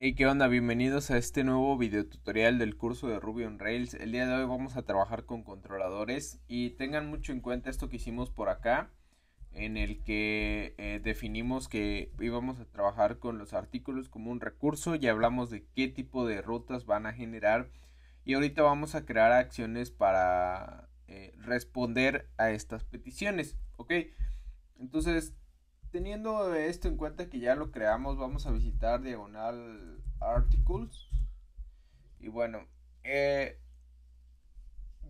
Hey, ¿qué onda? Bienvenidos a este nuevo video tutorial del curso de Ruby on Rails. El día de hoy vamos a trabajar con controladores y tengan mucho en cuenta esto que hicimos por acá en el que eh, definimos que íbamos a trabajar con los artículos como un recurso y hablamos de qué tipo de rutas van a generar y ahorita vamos a crear acciones para eh, responder a estas peticiones. ¿Ok? Entonces, teniendo esto en cuenta que ya lo creamos, vamos a visitar diagonal articles. Y bueno, eh,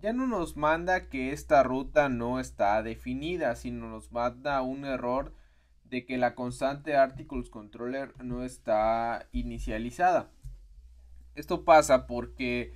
ya no nos manda que esta ruta no está definida, sino nos manda un error de que la constante articles controller no está inicializada. Esto pasa porque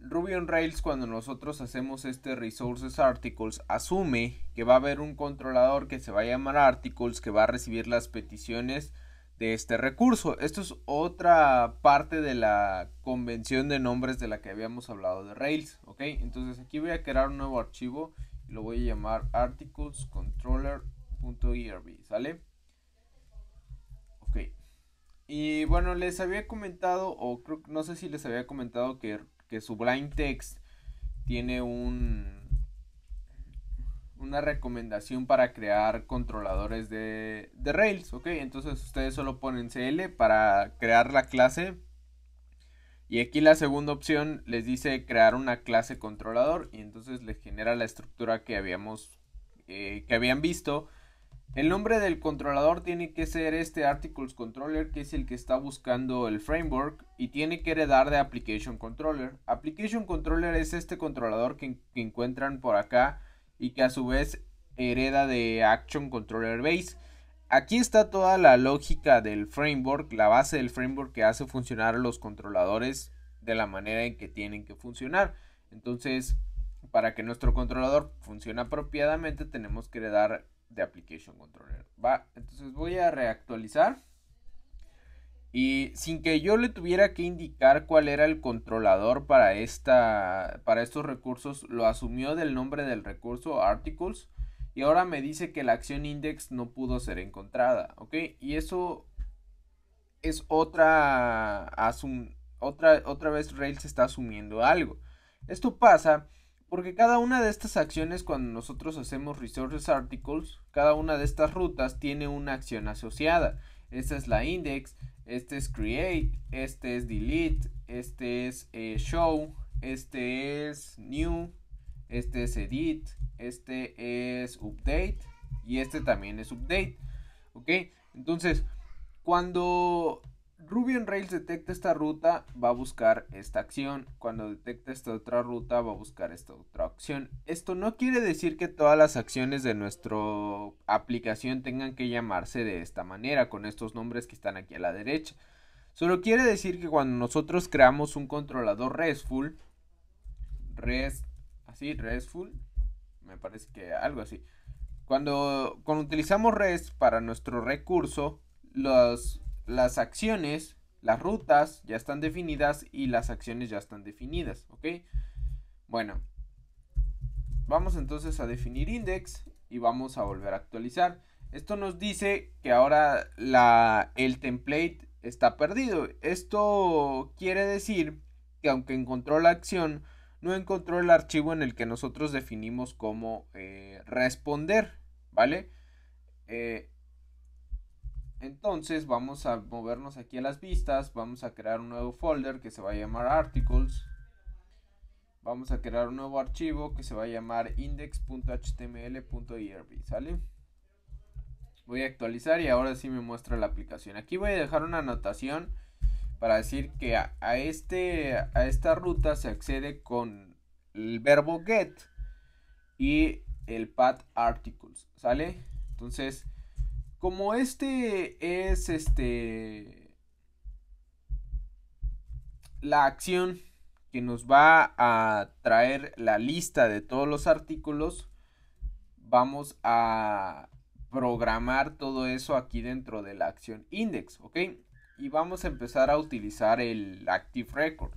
Ruby on Rails cuando nosotros hacemos este resources articles asume que va a haber un controlador que se va a llamar articles que va a recibir las peticiones de este recurso. Esto es otra parte de la convención de nombres de la que habíamos hablado de Rails, ¿ok? Entonces aquí voy a crear un nuevo archivo y lo voy a llamar articlescontroller.irb, ¿sale? Ok. Y bueno, les había comentado, o creo, no sé si les había comentado que que Sublime text tiene un una recomendación para crear controladores de, Rails, ok, entonces ustedes solo ponen CL para crear la clase y aquí la segunda opción les dice crear una clase controlador y entonces les genera la estructura que habíamos eh, que habían visto el nombre del controlador tiene que ser este Articles Controller, que es el que está buscando el framework, y tiene que heredar de Application Controller. Application Controller es este controlador que, encuentran por acá y que a su vez hereda de Action Controller Base. Aquí está toda la lógica del framework, la base del framework que hace funcionar los controladores de la manera en que tienen que funcionar. Entonces, para que nuestro controlador funcione apropiadamente, tenemos que heredar de Application Controller. Va, entonces voy a reactualizar. Y sin que yo le tuviera que indicar cuál era el controlador para, esta, para estos recursos, lo asumió del nombre del recurso articles y ahora me dice que la acción index no pudo ser encontrada, ¿ok? Y eso es otra, asum otra, otra vez Rails está asumiendo algo. Esto pasa porque cada una de estas acciones cuando nosotros hacemos Resources Articles, cada una de estas rutas tiene una acción asociada. Esta es la index, este es create, este es delete, este es eh, show, este es new, este es edit, este es update y este también es update. ¿Ok? Entonces, cuando Ruby on Rails detecta esta ruta, va a buscar esta acción. Cuando detecta esta otra ruta, va a buscar esta otra acción. Esto no quiere decir que todas las acciones de nuestra aplicación tengan que llamarse de esta manera, con estos nombres que están aquí a la derecha. Solo quiere decir que cuando nosotros creamos un controlador RESTful, REST, así, RESTful, me parece que algo así. Cuando, cuando utilizamos REST para nuestro recurso, los las acciones, las rutas ya están definidas y las acciones ya están definidas, ¿ok? Bueno, vamos entonces a definir index y vamos a volver a actualizar. Esto nos dice que ahora la, el template está perdido. Esto quiere decir que aunque encontró la acción, no encontró el archivo en el que nosotros definimos cómo eh, responder, ¿vale? Eh, entonces vamos a movernos aquí a las vistas, vamos a crear un nuevo folder que se va a llamar articles. Vamos a crear un nuevo archivo que se va a llamar index.html.irb, ¿sale? Voy a actualizar y ahora sí me muestra la aplicación. Aquí voy a dejar una anotación para decir que a, a este, a esta ruta se accede con el verbo get y el path articles, ¿sale? Entonces, como este es este. La acción que nos va a traer la lista de todos los artículos, vamos a programar todo eso aquí dentro de la acción index, ¿ok? Y vamos a empezar a utilizar el active record.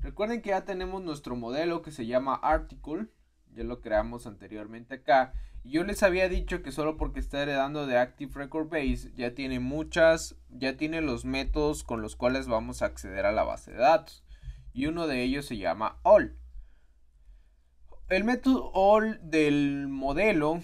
Recuerden que ya tenemos nuestro modelo que se llama article, ya lo creamos anteriormente acá yo les había dicho que solo porque está heredando de Active Record Base ya tiene muchas, ya tiene los métodos con los cuales vamos a acceder a la base de datos. Y uno de ellos se llama all. El método all del modelo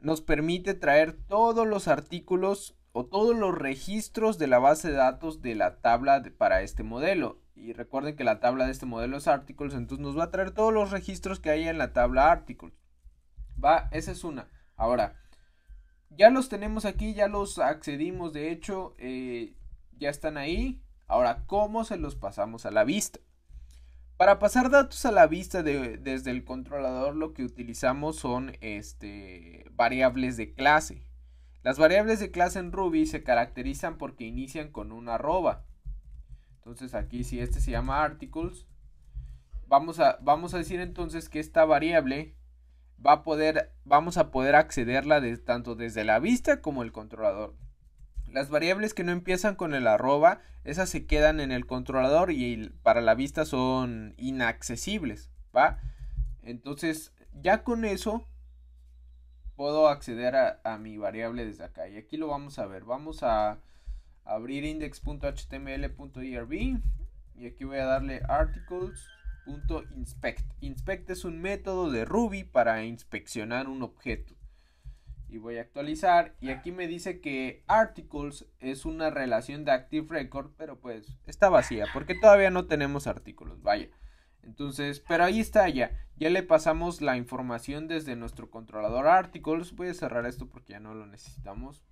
nos permite traer todos los artículos o todos los registros de la base de datos de la tabla para este modelo. Y recuerden que la tabla de este modelo es articles, entonces nos va a traer todos los registros que hay en la tabla articles. Va, esa es una. Ahora, ya los tenemos aquí, ya los accedimos, de hecho, eh, ya están ahí. Ahora, ¿cómo se los pasamos a la vista? Para pasar datos a la vista desde el controlador lo que utilizamos son este, variables de clase. Las variables de clase en Ruby se caracterizan porque inician con un arroba. Entonces aquí si este se llama articles, vamos a, vamos a decir entonces que esta variable va a poder, vamos a poder accederla tanto desde la vista como el controlador. Las variables que no empiezan con el arroba, esas se quedan en el controlador y para la vista son inaccesibles, ¿va? Entonces, ya con eso puedo acceder a, mi variable desde acá. Y aquí lo vamos a ver. Vamos a abrir index.html.irb. y aquí voy a darle articles .inspect. Inspect es un método de Ruby para inspeccionar un objeto. Y voy a actualizar y aquí me dice que articles es una relación de active record, pero pues está vacía porque todavía no tenemos artículos, vaya. Entonces, pero ahí está ya. Ya le pasamos la información desde nuestro controlador articles. Voy a cerrar esto porque ya no lo necesitamos.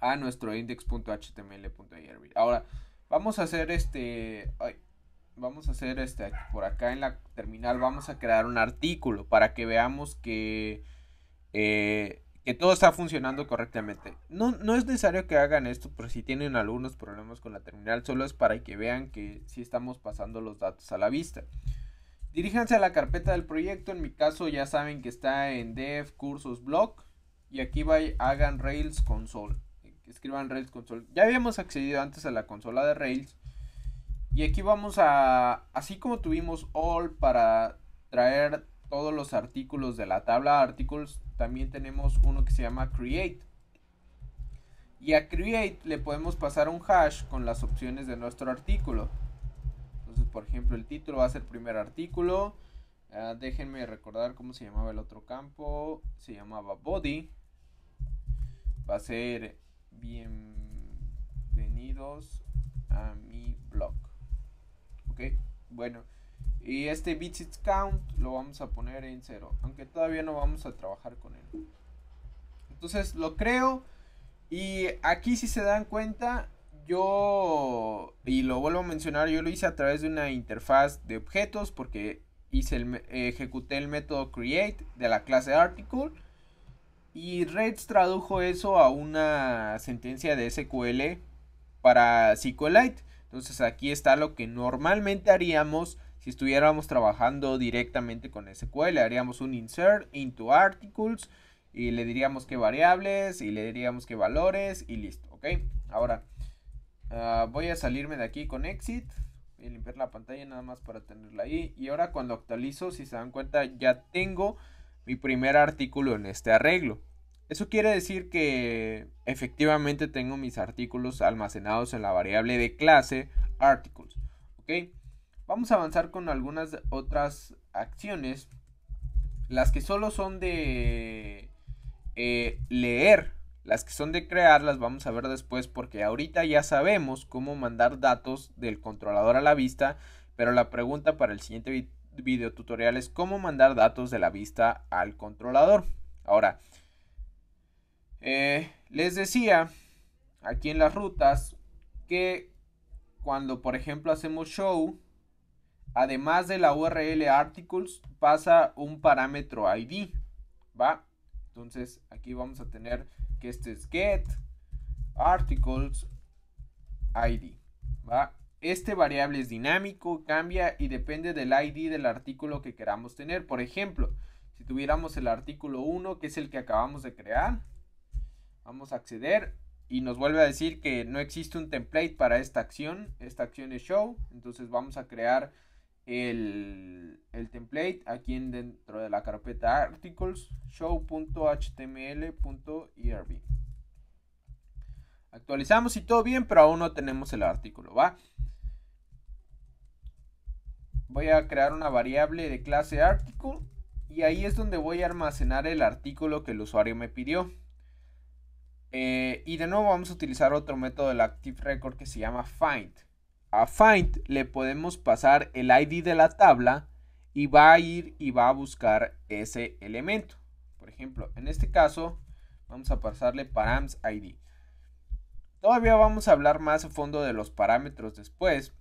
A nuestro index.html.irb Ahora, vamos a hacer este vamos a hacer este por acá en la terminal vamos a crear un artículo para que veamos que eh, que todo está funcionando correctamente. No, no es necesario que hagan esto pero si tienen algunos problemas con la terminal, solo es para que vean que si estamos pasando los datos a la vista. Diríjanse a la carpeta del proyecto, en mi caso ya saben que está en dev cursos blog y aquí va, hagan Rails console, escriban Rails console. Ya habíamos accedido antes a la consola de Rails, y aquí vamos a, así como tuvimos all para traer todos los artículos de la tabla articles, también tenemos uno que se llama create. Y a create le podemos pasar un hash con las opciones de nuestro artículo. Entonces, por ejemplo, el título va a ser primer artículo. Ah, déjenme recordar cómo se llamaba el otro campo. Se llamaba body. Va a ser bienvenidos a mi blog. Ok, bueno. Y este visit count lo vamos a poner en cero, Aunque todavía no vamos a trabajar con él. Entonces lo creo. Y aquí si se dan cuenta. Yo, y lo vuelvo a mencionar, yo lo hice a través de una interfaz de objetos porque hice el, ejecuté el método create de la clase article y Reds tradujo eso a una sentencia de SQL para SQLite. Entonces aquí está lo que normalmente haríamos si estuviéramos trabajando directamente con SQL. Haríamos un insert into articles y le diríamos qué variables y le diríamos qué valores y listo, ¿ok? Ahora ah, voy a salirme de aquí con exit. y limpiar la pantalla nada más para tenerla ahí. Y ahora cuando actualizo, si se dan cuenta, ya tengo mi primer artículo en este arreglo. Eso quiere decir que efectivamente tengo mis artículos almacenados en la variable de clase articles. ¿ok? Vamos a avanzar con algunas otras acciones, las que solo son de eh, leer, las que son de crear, las vamos a ver después porque ahorita ya sabemos cómo mandar datos del controlador a la vista, pero la pregunta para el siguiente video tutorial es cómo mandar datos de la vista al controlador. Ahora, eh, les decía aquí en las rutas que cuando por ejemplo hacemos show, además de la URL articles pasa un parámetro ID, ¿va? Entonces aquí vamos a tener que este es get articles ID, ¿va? Este variable es dinámico, cambia y depende del ID del artículo que queramos tener. Por ejemplo, si tuviéramos el artículo 1, que es el que acabamos de crear, Vamos a acceder y nos vuelve a decir que no existe un template para esta acción. Esta acción es show. Entonces vamos a crear el, template aquí dentro de la carpeta articles show.html.irb e Actualizamos y todo bien, pero aún no tenemos el artículo, ¿va? Voy a crear una variable de clase article y ahí es donde voy a almacenar el artículo que el usuario me pidió. Eh, y de nuevo vamos a utilizar otro método del Active Record que se llama Find. A Find le podemos pasar el ID de la tabla y va a ir y va a buscar ese elemento. Por ejemplo, en este caso vamos a pasarle params ID. Todavía vamos a hablar más a fondo de los parámetros después,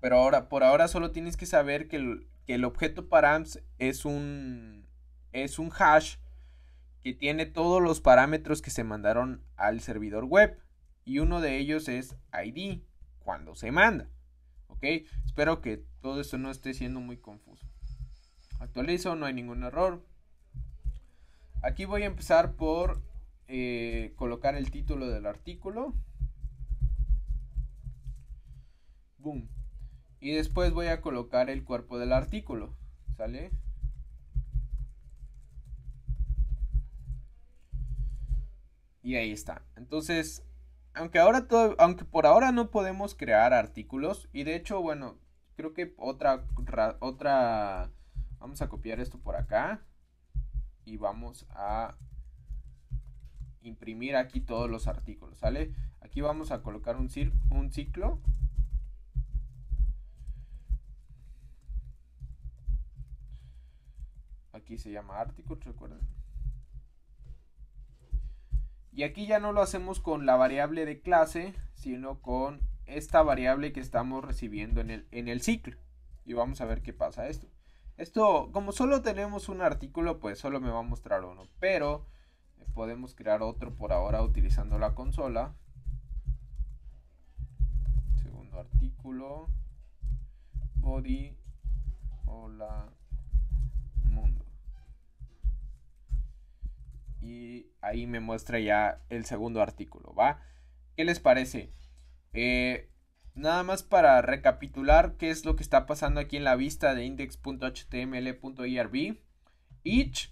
pero ahora, por ahora solo tienes que saber que el, que el objeto params es un, es un hash que tiene todos los parámetros que se mandaron al servidor web y uno de ellos es ID cuando se manda. ¿Ok? Espero que todo esto no esté siendo muy confuso. Actualizo, no hay ningún error. Aquí voy a empezar por eh, colocar el título del artículo. Boom. Y después voy a colocar el cuerpo del artículo. ¿Sale? Y ahí está. Entonces, aunque, ahora todo, aunque por ahora no podemos crear artículos, y de hecho, bueno, creo que otra, otra, vamos a copiar esto por acá y vamos a imprimir aquí todos los artículos, ¿sale? Aquí vamos a colocar un, un ciclo. Aquí se llama artículos, recuerden. Y aquí ya no lo hacemos con la variable de clase, sino con esta variable que estamos recibiendo en el, en el ciclo. Y vamos a ver qué pasa esto. Esto, como solo tenemos un artículo, pues solo me va a mostrar uno. Pero eh, podemos crear otro por ahora utilizando la consola. Segundo artículo. Body. Hola. Mundo y ahí me muestra ya el segundo artículo, ¿va? ¿Qué les parece? Eh, nada más para recapitular qué es lo que está pasando aquí en la vista de index.html.irb. Each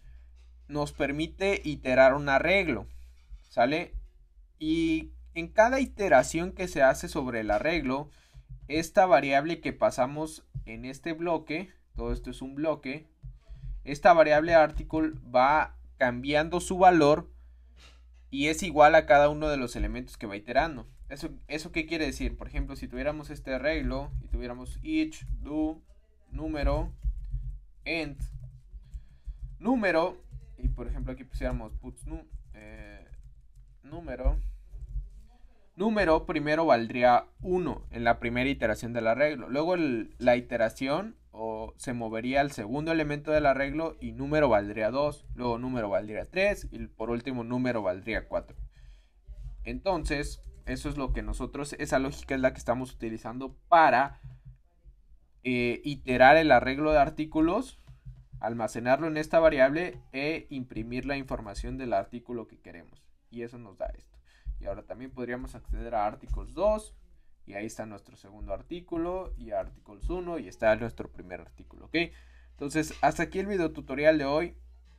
nos permite iterar un arreglo, ¿sale? Y en cada iteración que se hace sobre el arreglo, esta variable que pasamos en este bloque, todo esto es un bloque, esta variable article va cambiando su valor y es igual a cada uno de los elementos que va iterando. ¿Eso, eso qué quiere decir? Por ejemplo, si tuviéramos este arreglo y tuviéramos each, do, número, end, número, y por ejemplo aquí pusiéramos puts eh, número, número primero valdría 1 en la primera iteración del arreglo. Luego la iteración o se movería el segundo elemento del arreglo y número valdría 2, luego número valdría 3 y por último número valdría 4. Entonces, eso es lo que nosotros, esa lógica es la que estamos utilizando para eh, iterar el arreglo de artículos, almacenarlo en esta variable e imprimir la información del artículo que queremos. Y eso nos da esto. Y ahora también podríamos acceder a artículos 2, y ahí está nuestro segundo artículo y artículos 1 y está nuestro primer artículo, ¿ok? Entonces, hasta aquí el video tutorial de hoy.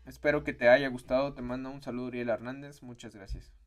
Espero que te haya gustado. Te mando un saludo, Uriel Hernández. Muchas gracias.